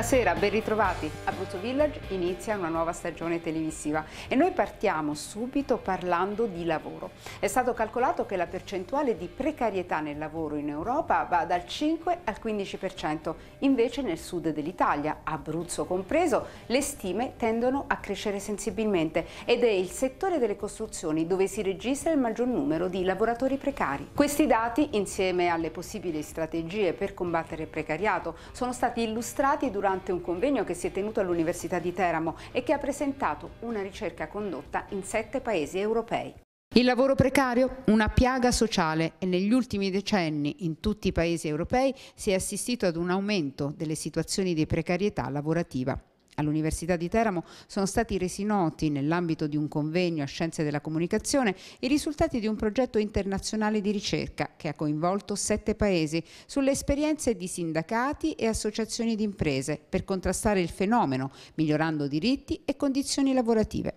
Buonasera, ben ritrovati. Abruzzo Village inizia una nuova stagione televisiva e noi partiamo subito parlando di lavoro. È stato calcolato che la percentuale di precarietà nel lavoro in Europa va dal 5 al 15%, invece nel sud dell'Italia, Abruzzo compreso, le stime tendono a crescere sensibilmente ed è il settore delle costruzioni dove si registra il maggior numero di lavoratori precari. Questi dati, insieme alle possibili strategie per combattere il precariato, sono stati illustrati durante durante un convegno che si è tenuto all'Università di Teramo e che ha presentato una ricerca condotta in sette paesi europei. Il lavoro precario, una piaga sociale e negli ultimi decenni in tutti i paesi europei si è assistito ad un aumento delle situazioni di precarietà lavorativa. All'Università di Teramo sono stati resi noti, nell'ambito di un convegno a Scienze della Comunicazione, i risultati di un progetto internazionale di ricerca che ha coinvolto sette paesi sulle esperienze di sindacati e associazioni di imprese per contrastare il fenomeno, migliorando diritti e condizioni lavorative.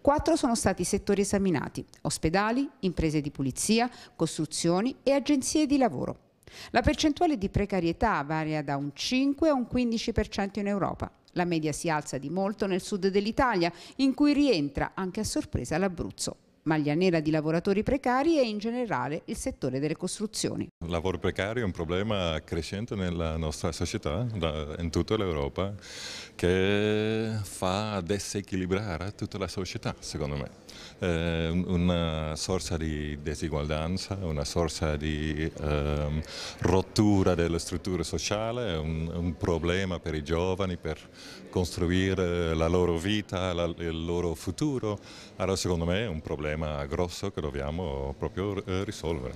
Quattro sono stati i settori esaminati, ospedali, imprese di pulizia, costruzioni e agenzie di lavoro. La percentuale di precarietà varia da un 5 a un 15% in Europa. La media si alza di molto nel sud dell'Italia, in cui rientra anche a sorpresa l'Abruzzo maglia nera di lavoratori precari e in generale il settore delle costruzioni. Il lavoro precario è un problema crescente nella nostra società, in tutta l'Europa, che fa disequilibrare tutta la società, secondo me eh, una sorta di disuguaglianza, una sorta di eh, rottura della struttura sociale, un, un, problema per i giovani per costruire la loro vita, la, il loro futuro. Allora secondo me è un problema grosso che dobbiamo proprio eh, risolvere.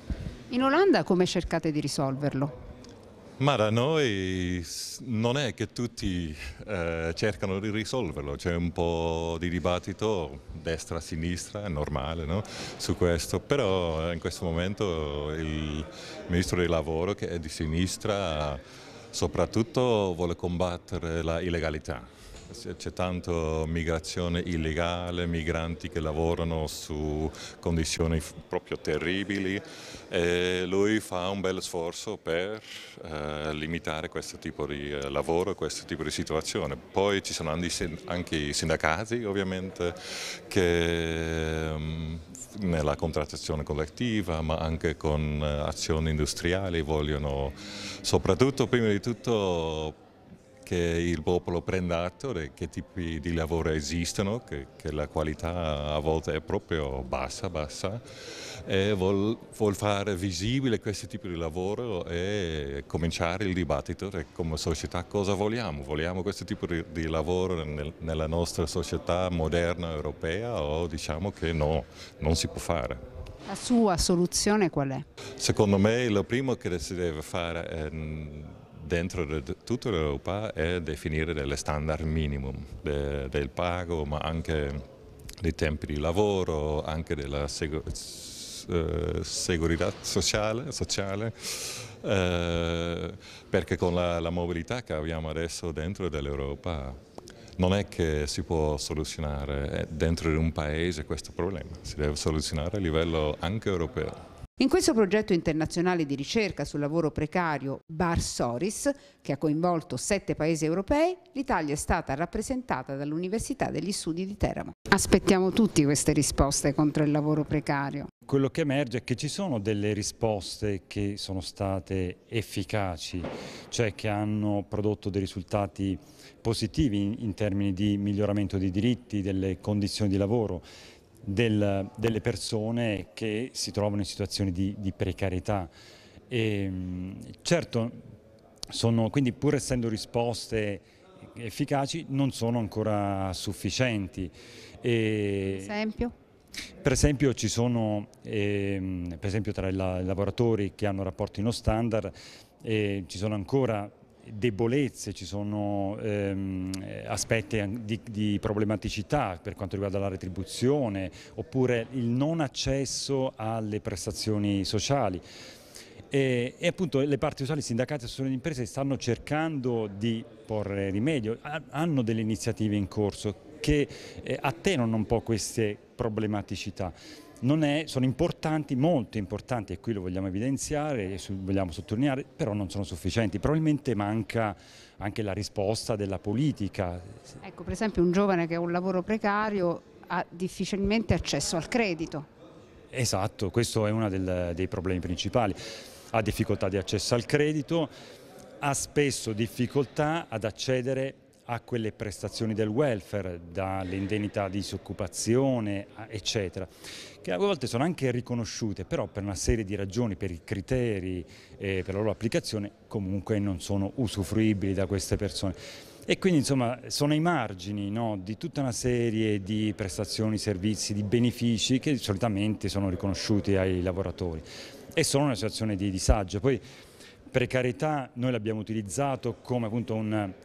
In Olanda come cercate di risolverlo? Ma da noi non è che tutti eh, cercano di risolverlo, c'è un po' di dibattito destra-sinistra, è normale no? su questo, però eh, in questo momento il Ministro del Lavoro che è di sinistra soprattutto vuole combattere la illegalità c'è tanto migrazione illegale, migranti che lavorano su condizioni proprio terribili e lui fa un bel sforzo per eh, limitare questo tipo di eh, lavoro, questo tipo di situazione. Poi ci sono anche i sindacati ovviamente che mm, nella contrattazione collettiva ma anche con eh, azioni industriali vogliono soprattutto prima di tutto che il popolo prenda atto di che tipi di lavoro esistono, che, che la qualità a volte è proprio bassa, bassa, e vuol, vuol, fare visibile questo tipo di lavoro e cominciare il dibattito come società cosa vogliamo, vogliamo questo tipo di, di lavoro nel, nella nostra società moderna europea o diciamo che no, non si può fare. La sua soluzione qual è? Secondo me lo primo che si deve fare è mm, dentro de tutta l'Europa è definire delle standard minimum de, del pago, ma anche dei tempi di lavoro, anche della sicurezza eh, sicurezza sociale, sociale eh, perché con la, la, mobilità che abbiamo adesso dentro dell'Europa non è che si può soluzionare dentro di un paese questo problema, si deve soluzionare a livello anche europeo. In questo progetto internazionale di ricerca sul lavoro precario Barsoris, che ha coinvolto sette paesi europei, l'Italia è stata rappresentata dall'Università degli Studi di Teramo. Aspettiamo tutti queste risposte contro il lavoro precario. Quello che emerge è che ci sono delle risposte che sono state efficaci, cioè che hanno prodotto dei risultati positivi in termini di miglioramento dei diritti, delle condizioni di lavoro del, delle persone che si trovano in situazioni di, di precarietà. E, ehm, certo, sono, quindi pur essendo risposte efficaci non sono ancora sufficienti. E, esempio? Per esempio ci sono, ehm, per esempio tra i lavoratori che hanno rapporti non standard, eh, ci sono ancora debolezze, ci sono ehm, aspetti di, di, problematicità per quanto riguarda la retribuzione oppure il non accesso alle prestazioni sociali. E, e appunto le parti sociali, i sindacati e le imprese stanno cercando di porre rimedio, hanno delle iniziative in corso che eh, attenuano un po' queste problematicità è, sono importanti, molto importanti, e qui lo vogliamo evidenziare e vogliamo sottolineare, però non sono sufficienti. Probabilmente manca anche la risposta della politica. Ecco, per esempio un giovane che ha un lavoro precario ha difficilmente accesso al credito. Esatto, questo è uno del, dei problemi principali. Ha difficoltà di accesso al credito, ha spesso difficoltà ad accedere a quelle prestazioni del welfare, dall'indennità di disoccupazione, eccetera, che a volte sono anche riconosciute, però per una serie di ragioni, per i criteri e per la loro applicazione, comunque non sono usufruibili da queste persone. E quindi insomma sono i margini no, di tutta una serie di prestazioni, servizi, di benefici che solitamente sono riconosciuti ai lavoratori e sono una situazione di disagio. Poi, Precarietà noi l'abbiamo utilizzato come un,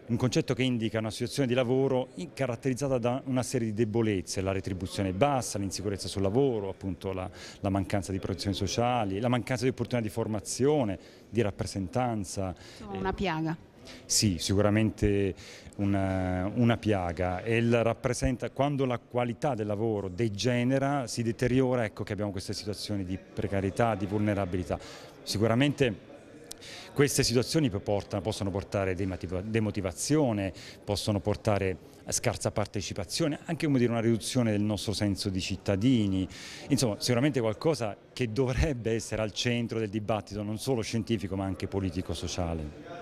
un, concetto che indica una situazione di lavoro caratterizzata da una serie di debolezze, la retribuzione bassa, l'insicurezza sul lavoro, appunto la, la mancanza di protezioni sociali, la mancanza di opportunità di formazione, di rappresentanza. una eh, piaga. Sì, sicuramente una, una piaga e quando la qualità del lavoro degenera, si deteriora, ecco che abbiamo queste situazioni di precarietà, di vulnerabilità. Sicuramente queste situazioni portano, possono portare demotivazione, possono portare a scarsa partecipazione, anche dire, una riduzione del nostro senso di cittadini, insomma sicuramente qualcosa che dovrebbe essere al centro del dibattito non solo scientifico ma anche politico-sociale.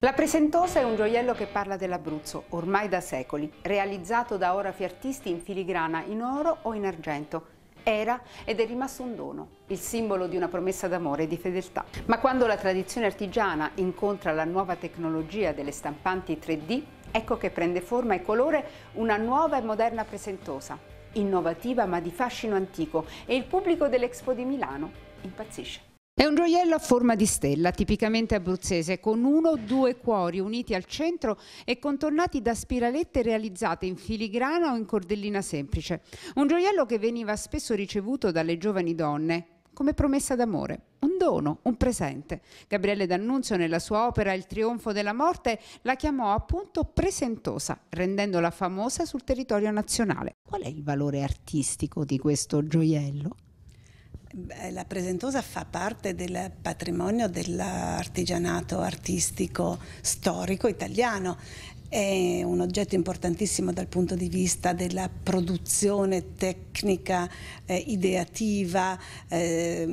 La Presentosa è un gioiello che parla dell'Abruzzo, ormai da secoli, realizzato da orafi artisti in filigrana in oro o in argento, era ed è rimasto un dono, il simbolo di una promessa d'amore e di fedeltà. Ma quando la tradizione artigiana incontra la nuova tecnologia delle stampanti 3D, ecco che prende forma e colore una nuova e moderna presentosa, innovativa ma di fascino antico e il pubblico dell'Expo di Milano impazzisce. È un gioiello a forma di stella, tipicamente abruzzese, con uno o due cuori uniti al centro e contornati da spiralette realizzate in filigrana o in cordellina semplice. Un gioiello che veniva spesso ricevuto dalle giovani donne come promessa d'amore, un dono, un presente. Gabriele D'Annunzio nella sua opera Il trionfo della morte la chiamò appunto presentosa, rendendola famosa sul territorio nazionale. Qual è il valore artistico di questo gioiello? La Presentosa fa parte del patrimonio dell'artigianato artistico storico italiano. È un oggetto importantissimo dal punto di vista della produzione tecnica, eh, ideativa, eh,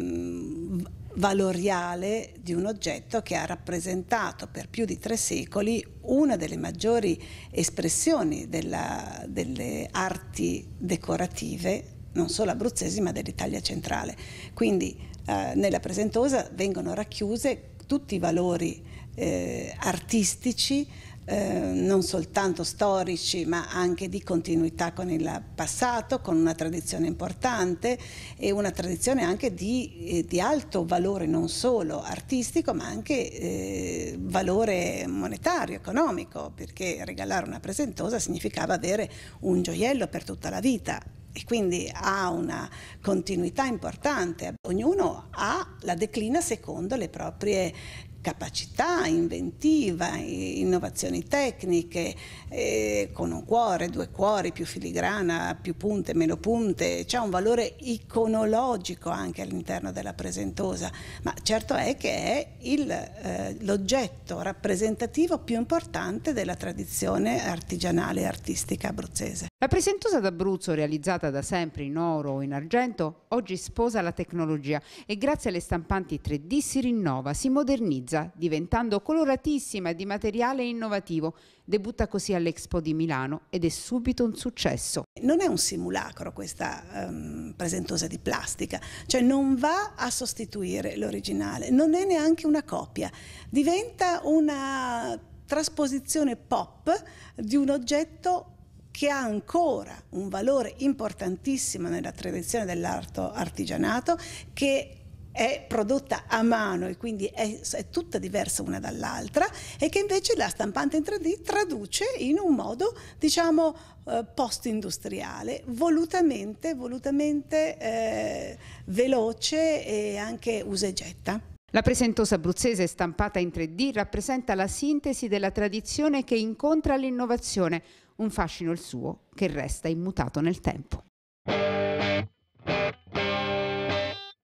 valoriale di un oggetto che ha rappresentato per più di tre secoli una delle maggiori espressioni della, delle arti decorative non solo abruzzesi ma dell'Italia centrale. Quindi eh, nella Presentosa vengono racchiuse tutti i valori eh, artistici, eh, non soltanto storici ma anche di continuità con il passato, con una tradizione importante e una tradizione anche di, eh, di alto valore non solo artistico ma anche eh, valore monetario, economico, perché regalare una presentosa significava avere un gioiello per tutta la vita e quindi ha una continuità importante. Ognuno ha la declina secondo le proprie capacità inventiva, innovazioni tecniche, eh, con un cuore, due cuori, più filigrana, più punte, meno punte, c'è un valore iconologico anche all'interno della presentosa, ma certo è che è il, eh, l'oggetto rappresentativo più importante della tradizione artigianale e artistica abruzzese. La presentosa d'Abruzzo, realizzata da sempre in oro o in argento, oggi sposa la tecnologia e grazie alle stampanti 3D si rinnova, si modernizza, diventando coloratissima e di materiale innovativo. Debutta così all'Expo di Milano ed è subito un successo. Non è un simulacro questa um, ehm, presentosa di plastica, cioè non va a sostituire l'originale, non è neanche una copia, diventa una trasposizione pop di un oggetto che ha ancora un valore importantissimo nella tradizione dell'arto artigianato, che è prodotta a mano e quindi è, è, tutta diversa una dall'altra e che invece la stampante in 3D traduce in un modo diciamo eh, post-industriale volutamente, volutamente eh, veloce e anche usa e getta. La presentosa abruzzese stampata in 3D rappresenta la sintesi della tradizione che incontra l'innovazione un fascino il suo che resta immutato nel tempo.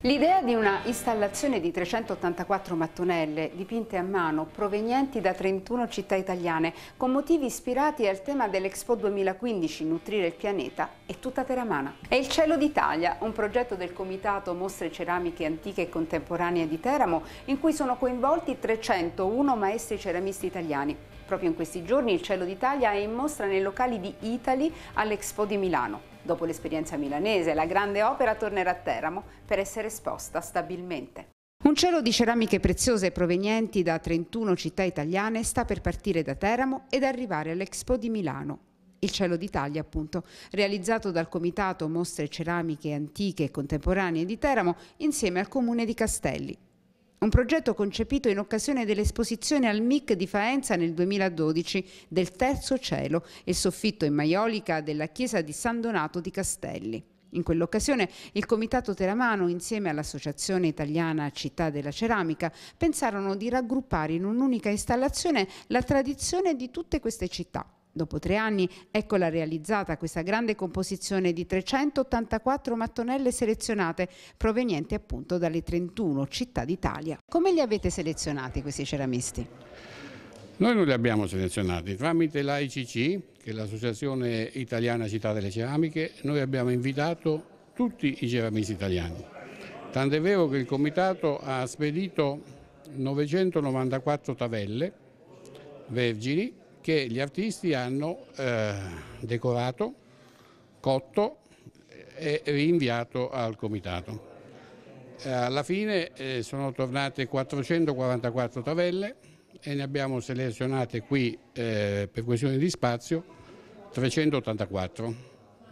L'idea di una installazione di 384 mattonelle dipinte a mano provenienti da 31 città italiane con motivi ispirati al tema dell'Expo 2015 Nutrire il pianeta è tutta teramana. È il cielo d'Italia, un progetto del Comitato Mostre Ceramiche Antiche e Contemporanee di Teramo in cui sono coinvolti 301 maestri ceramisti italiani. Proprio in questi giorni il cielo d'Italia è in mostra nei locali di Italy all'Expo di Milano. Dopo l'esperienza milanese, la grande opera tornerà a Teramo per essere esposta stabilmente. Un cielo di ceramiche preziose provenienti da 31 città italiane sta per partire da Teramo ed arrivare all'Expo di Milano. Il cielo d'Italia, appunto, realizzato dal Comitato Mostre Ceramiche Antiche e Contemporanee di Teramo insieme al Comune di Castelli. Un progetto concepito in occasione dell'esposizione al MIC di Faenza nel 2012 del Terzo Cielo il soffitto in maiolica della chiesa di San Donato di Castelli. In quell'occasione il Comitato Teramano, insieme all'Associazione Italiana Città della Ceramica, pensarono di raggruppare in un'unica installazione la tradizione di tutte queste città Dopo tre anni, eccola realizzata questa grande composizione di 384 mattonelle selezionate, provenienti appunto dalle 31 città d'Italia. Come li avete selezionati questi ceramisti? Noi non li abbiamo selezionati, tramite l'AICC, che è l'Associazione Italiana Città delle Ceramiche, noi abbiamo invitato tutti i ceramisti italiani. Tant'è vero che il Comitato ha spedito 994 tavelle vergini che gli artisti hanno eh, decorato, cotto e rinviato al comitato. Eh, alla fine eh, sono tornate 444 tavelle e ne abbiamo selezionate qui eh, per questione di spazio 384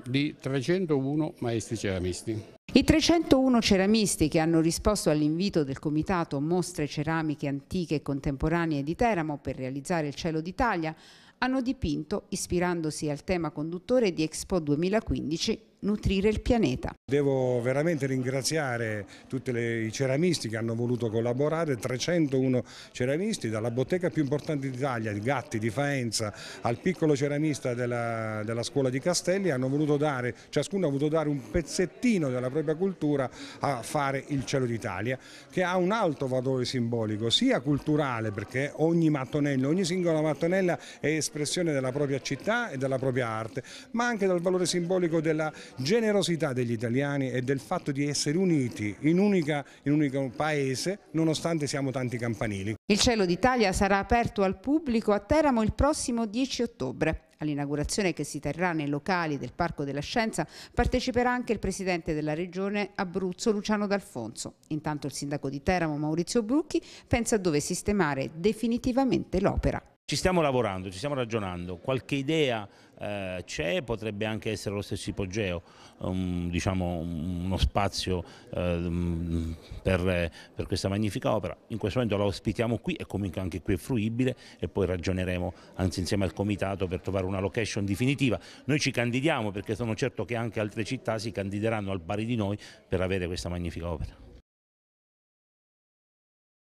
di 301 maestri ceramisti. I 301 ceramisti che hanno risposto all'invito del Comitato Mostre Ceramiche Antiche e Contemporanee di Teramo per realizzare il cielo d'Italia hanno dipinto, ispirandosi al tema conduttore di Expo 2015, nutrire il pianeta. Devo veramente ringraziare tutti i ceramisti che hanno voluto collaborare, 301 ceramisti, dalla bottega più importante d'Italia, il Gatti di Faenza, al piccolo ceramista della, della scuola di Castelli, hanno voluto dare, ciascuno ha voluto dare un pezzettino della propria cultura a fare il cielo d'Italia, che ha un alto valore simbolico, sia culturale, perché ogni mattonella, ogni singola mattonella è espressione della propria città e della propria arte, ma anche dal valore simbolico della generosità degli italiani e del fatto di essere uniti in, unica, in un unico paese nonostante siamo tanti campanili. Il cielo d'Italia sarà aperto al pubblico a Teramo il prossimo 10 ottobre. All'inaugurazione che si terrà nei locali del Parco della Scienza parteciperà anche il presidente della regione Abruzzo Luciano D'Alfonso. Intanto il sindaco di Teramo Maurizio Brucchi pensa dove sistemare definitivamente l'opera. Ci stiamo lavorando, ci stiamo ragionando, qualche idea eh, c'è, potrebbe anche essere lo stesso ipogeo, um, diciamo uno spazio eh, um, per, per, questa magnifica opera. In questo momento la ospitiamo qui e comunque anche qui è fruibile e poi ragioneremo anzi insieme al comitato per trovare una location definitiva. Noi ci candidiamo perché sono certo che anche altre città si candideranno al pari di noi per avere questa magnifica opera.